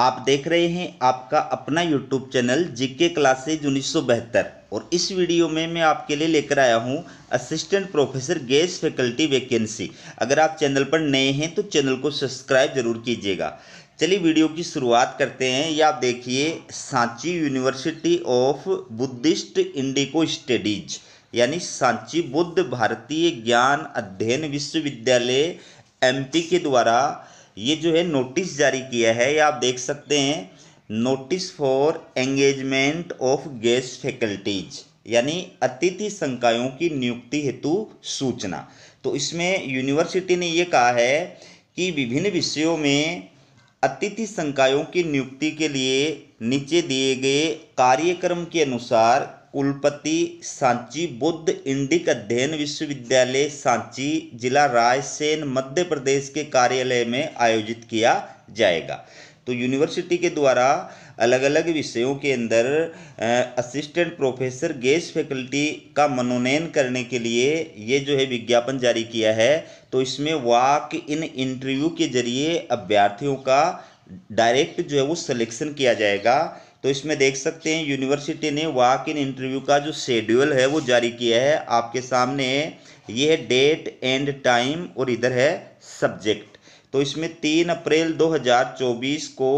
आप देख रहे हैं आपका अपना यूट्यूब चैनल जीके क्लासेज उन्नीस और इस वीडियो में मैं आपके लिए लेकर आया हूं assistant professor guest faculty vacancy अगर आप चैनल पर नए हैं तो चैनल को सब्सक्राइब जरूर कीजिएगा चलिए वीडियो की शुरुआत करते हैं या आप देखिए Sanchi university of Buddhist Indic studies यानी सांची बुद्ध भारतीय ज्ञान अध्ययन विश्वविद्यालय एम के द्वारा ये जो है नोटिस जारी किया है ये आप देख सकते हैं notice for engagement of guest faculties यानी अतिथि संकायों की नियुक्ति हेतु सूचना तो इसमें यूनिवर्सिटी ने ये कहा है कि विभिन्न विषयों में अतिथि संकायों की नियुक्ति के लिए नीचे दिए गए कार्यक्रम के अनुसार कुलपति सांची बुद्ध इंडिक अध्ययन विश्वविद्यालय सांची जिला रायसेन मध्य प्रदेश के कार्यालय में आयोजित किया जाएगा तो यूनिवर्सिटी के द्वारा अलग अलग विषयों के अंदर असिस्टेंट प्रोफेसर गैस फैकल्टी का मनोनयन करने के लिए ये जो है विज्ञापन जारी किया है तो इसमें वाक इन इंटरव्यू के जरिए अभ्यर्थियों का डायरेक्ट जो है वो सिलेक्शन किया जाएगा तो इसमें देख सकते हैं यूनिवर्सिटी ने वाक इन इंटरव्यू का जो शेड्यूल है वो जारी किया है आपके सामने ये है डेट एंड टाइम और इधर है सब्जेक्ट तो इसमें तीन अप्रैल 2024 को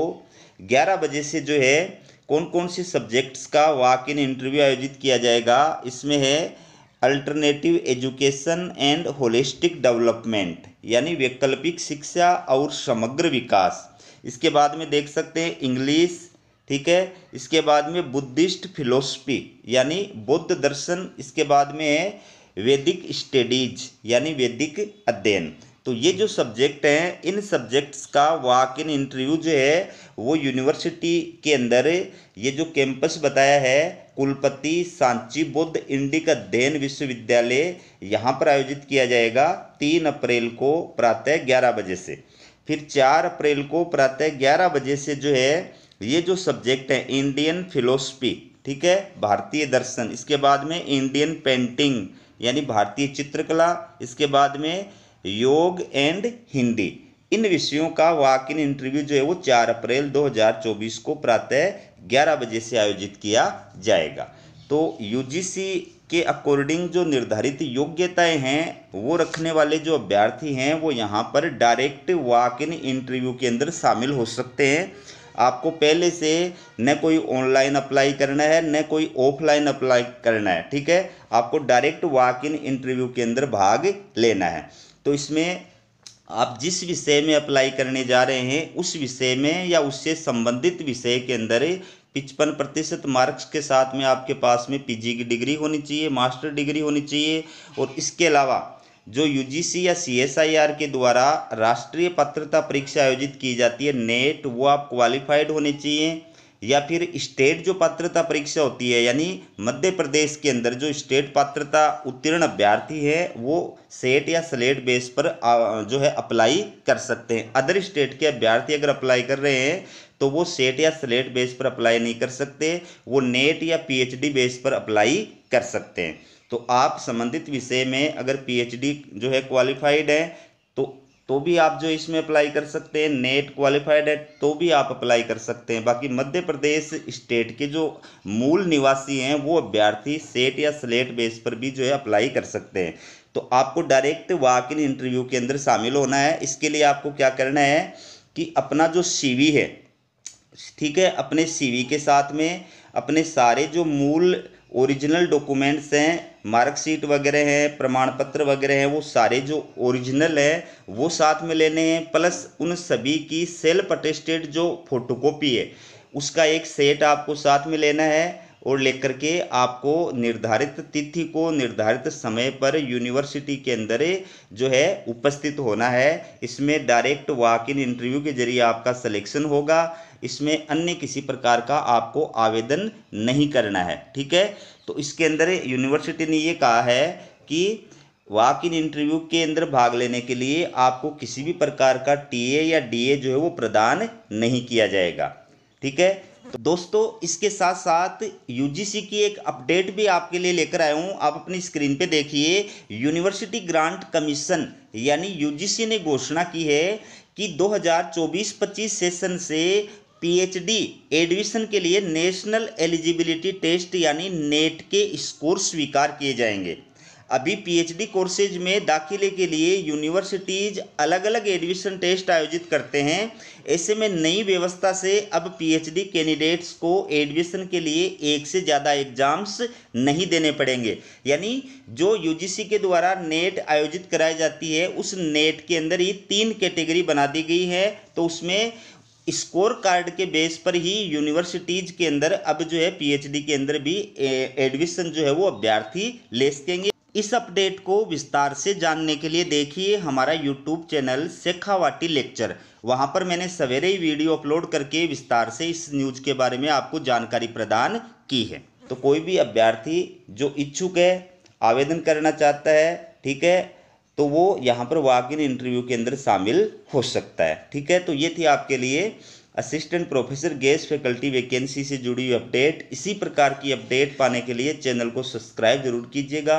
11 बजे से जो है कौन कौन से सब्जेक्ट्स का वाक इन इंटरव्यू आयोजित किया जाएगा इसमें है alternative education and holistic development यानी वैकल्पिक शिक्षा और समग्र विकास इसके बाद में देख सकते हैं इंग्लिश ठीक है इसके बाद में बुद्धिस्ट फिलोसफी यानी बौद्ध दर्शन इसके बाद में है वैदिक स्टडीज यानी वैदिक अध्ययन तो ये जो सब्जेक्ट हैं इन सब्जेक्ट्स का वाक इन इंटरव्यू जो है वो यूनिवर्सिटी के अंदर ये जो कैंपस बताया है कुलपति सांची बुद्ध इंडिक अध्ययन विश्वविद्यालय यहाँ पर आयोजित किया जाएगा तीन अप्रैल को प्रातः ग्यारह बजे से फिर चार अप्रैल को प्रातः ग्यारह बजे से जो है ये जो सब्जेक्ट है इंडियन फिलोसफी ठीक है भारतीय दर्शन इसके बाद में इंडियन पेंटिंग यानी भारतीय चित्रकला इसके बाद में योग एंड हिंदी इन विषयों का इन इंटरव्यू जो है वो 4 अप्रैल 2024 को प्रातः 11 बजे से आयोजित किया जाएगा तो यूजीसी के अकॉर्डिंग जो निर्धारित योग्यताएं हैं वो रखने वाले जो अभ्यर्थी हैं वो यहाँ पर डायरेक्ट वाक इन इंटरव्यू के अंदर शामिल हो सकते हैं आपको पहले से न कोई ऑनलाइन अप्लाई करना है न कोई ऑफलाइन अप्लाई करना है ठीक है आपको डायरेक्ट वॉक इन इंटरव्यू के अंदर भाग लेना है तो इसमें आप जिस विषय में अप्लाई करने जा रहे हैं उस विषय में या उससे संबंधित विषय के अंदर पिचपन प्रतिशत मार्क्स के साथ में आपके पास में पीजी की डिग्री होनी चाहिए मास्टर डिग्री होनी चाहिए और इसके अलावा जो यू या आर के द्वारा राष्ट्रीय पात्रता परीक्षा आयोजित की जाती है नेट e वो आप क्वालिफाइड होने चाहिए या फिर स्टेट जो पात्रता परीक्षा होती है यानी मध्य प्रदेश के अंदर जो स्टेट पात्रता उत्तीर्ण अभ्यर्थी है वो सेट या स्लेट बेस पर जो है अप्लाई कर सकते हैं अदर स्टेट के अभ्यर्थी अगर अप्लाई कर रहे हैं तो वो सेट या स्लेट बेस पर अप्लाई नहीं कर सकते वो नेट e या पीएचडी बेस पर अप्लाई कर सकते हैं तो आप संबंधित विषय में अगर पीएचडी जो है क्वालिफाइड है तो तो भी आप जो इसमें अप्लाई कर सकते हैं नेट क्वालिफाइड है तो भी आप अप्लाई कर सकते हैं बाकी मध्य प्रदेश स्टेट के जो मूल निवासी हैं वो अभ्यर्थी सेट या स्लेट बेस पर भी जो है अप्लाई कर सकते हैं तो आपको डायरेक्ट वाक इन इंटरव्यू के अंदर शामिल होना है इसके लिए आपको क्या करना है कि अपना जो सी है ठीक है अपने सी के साथ में अपने सारे जो मूल ओरिजिनल डॉक्यूमेंट्स हैं मार्कशीट वगैरह है प्रमाण पत्र वगैरह है वो सारे जो ओरिजिनल है वो साथ में लेने हैं प्लस उन सभी की सेल्फ अटेस्टेड जो फोटोकॉपी है उसका एक सेट आपको साथ में लेना है और लेकर के आपको निर्धारित तिथि को निर्धारित समय पर यूनिवर्सिटी के अंदर जो है उपस्थित होना है इसमें डायरेक्ट वॉक इन इंटरव्यू के जरिए आपका सिलेक्शन होगा इसमें अन्य किसी प्रकार का आपको आवेदन नहीं करना है ठीक है तो इसके अंदर यूनिवर्सिटी ने ये कहा है कि वाक इन इंटरव्यू के अंदर भाग लेने के लिए आपको किसी भी प्रकार का टीए या डीए जो है वो प्रदान नहीं किया जाएगा ठीक है तो दोस्तों इसके साथ साथ यूजीसी की एक अपडेट भी आपके लिए लेकर आया हूँ आप अपनी स्क्रीन पे देखिए यूनिवर्सिटी ग्रांट कमीशन यानी यूजीसी ने घोषणा की है कि 2024-25 सेशन से पीएचडी एडमिशन के लिए नेशनल एलिजिबिलिटी टेस्ट यानी नेट के स्कोर स्वीकार किए जाएंगे अभी पीएचडी कोर्सेज में दाखिले के लिए यूनिवर्सिटीज़ अलग अलग एडमिशन टेस्ट आयोजित करते हैं ऐसे में नई व्यवस्था से अब पीएचडी कैंडिडेट्स को एडमिशन के लिए एक से ज़्यादा एग्ज़ाम्स नहीं देने पड़ेंगे यानी जो यूजीसी के द्वारा नेट आयोजित कराई जाती है उस नेट के अंदर ही तीन कैटेगरी बना दी गई है तो उसमें स्कोर कार्ड के बेस पर ही यूनिवर्सिटीज़ के अंदर अब जो है पीएचडी के अंदर भी एडमिशन जो है वो अभ्यर्थी ले सकेंगे इस अपडेट को विस्तार से जानने के लिए देखिए हमारा यूट्यूब चैनल सेखावाटी लेक्चर वहाँ पर मैंने सवेरे ही वीडियो अपलोड करके विस्तार से इस न्यूज़ के बारे में आपको जानकारी प्रदान की है तो कोई भी अभ्यर्थी जो इच्छुक है आवेदन करना चाहता है ठीक है तो वो यहाँ पर वाक इन इंटरव्यू के अंदर शामिल हो सकता है ठीक है तो ये थी आपके लिए assistant professor guest faculty vacancy से जुड़ी हुई अपडेट इसी प्रकार की अपडेट पाने के लिए चैनल को सब्सक्राइब जरूर कीजिएगा